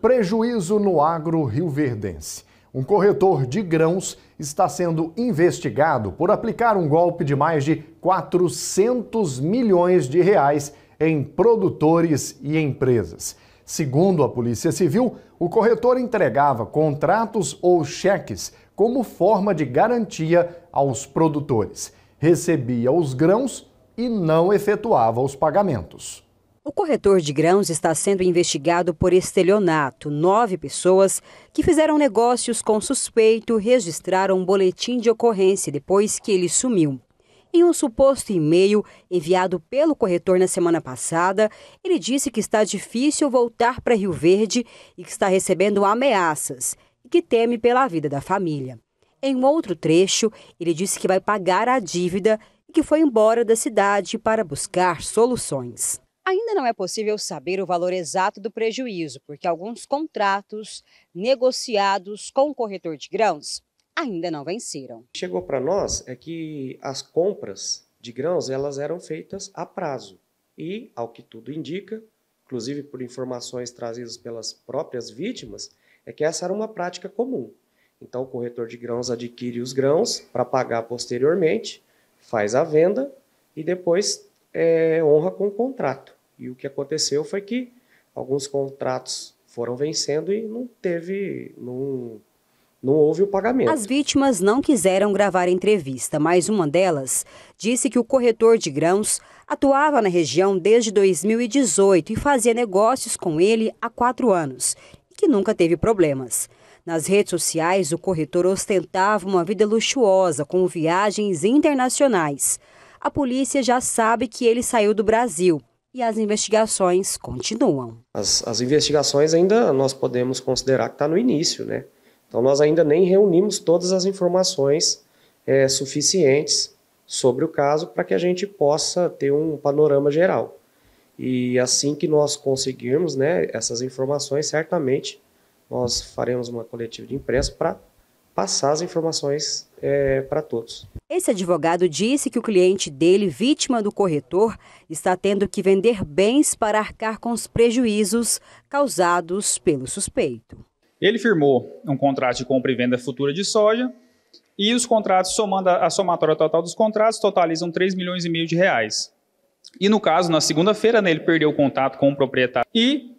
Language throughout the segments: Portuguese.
Prejuízo no agro rioverdense. Um corretor de grãos está sendo investigado por aplicar um golpe de mais de 400 milhões de reais em produtores e empresas. Segundo a Polícia Civil, o corretor entregava contratos ou cheques como forma de garantia aos produtores. Recebia os grãos e não efetuava os pagamentos corretor de grãos está sendo investigado por estelionato. Nove pessoas que fizeram negócios com suspeito registraram um boletim de ocorrência depois que ele sumiu. Em um suposto e-mail enviado pelo corretor na semana passada, ele disse que está difícil voltar para Rio Verde e que está recebendo ameaças e que teme pela vida da família. Em um outro trecho, ele disse que vai pagar a dívida e que foi embora da cidade para buscar soluções. Ainda não é possível saber o valor exato do prejuízo, porque alguns contratos negociados com o corretor de grãos ainda não venceram. Chegou para nós é que as compras de grãos elas eram feitas a prazo e, ao que tudo indica, inclusive por informações trazidas pelas próprias vítimas, é que essa era uma prática comum. Então, o corretor de grãos adquire os grãos para pagar posteriormente, faz a venda e depois é, honra com o contrato. E o que aconteceu foi que alguns contratos foram vencendo e não teve, não, não houve o pagamento. As vítimas não quiseram gravar entrevista, mas uma delas disse que o corretor de grãos atuava na região desde 2018 e fazia negócios com ele há quatro anos e que nunca teve problemas. Nas redes sociais, o corretor ostentava uma vida luxuosa com viagens internacionais. A polícia já sabe que ele saiu do Brasil e as investigações continuam. As, as investigações ainda nós podemos considerar que está no início, né? Então nós ainda nem reunimos todas as informações é, suficientes sobre o caso para que a gente possa ter um panorama geral. E assim que nós conseguirmos né, essas informações, certamente nós faremos uma coletiva de imprensa para passar as informações é, para todos. Esse advogado disse que o cliente dele, vítima do corretor, está tendo que vender bens para arcar com os prejuízos causados pelo suspeito. Ele firmou um contrato de compra e venda futura de soja e os contratos, somando a somatória total dos contratos, totalizam 3 milhões e meio de reais. E no caso, na segunda-feira, né, ele perdeu o contato com o proprietário. E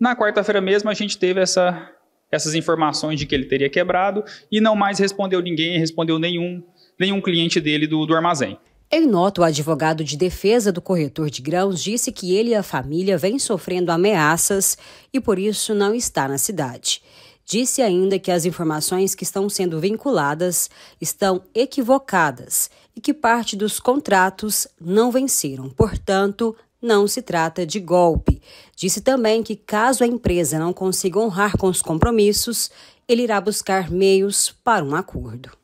na quarta-feira mesmo, a gente teve essa essas informações de que ele teria quebrado e não mais respondeu ninguém, respondeu nenhum, nenhum cliente dele do, do armazém. Em nota, o advogado de defesa do corretor de grãos disse que ele e a família vêm sofrendo ameaças e por isso não está na cidade. Disse ainda que as informações que estão sendo vinculadas estão equivocadas e que parte dos contratos não venceram, portanto, não se trata de golpe. Disse também que, caso a empresa não consiga honrar com os compromissos, ele irá buscar meios para um acordo.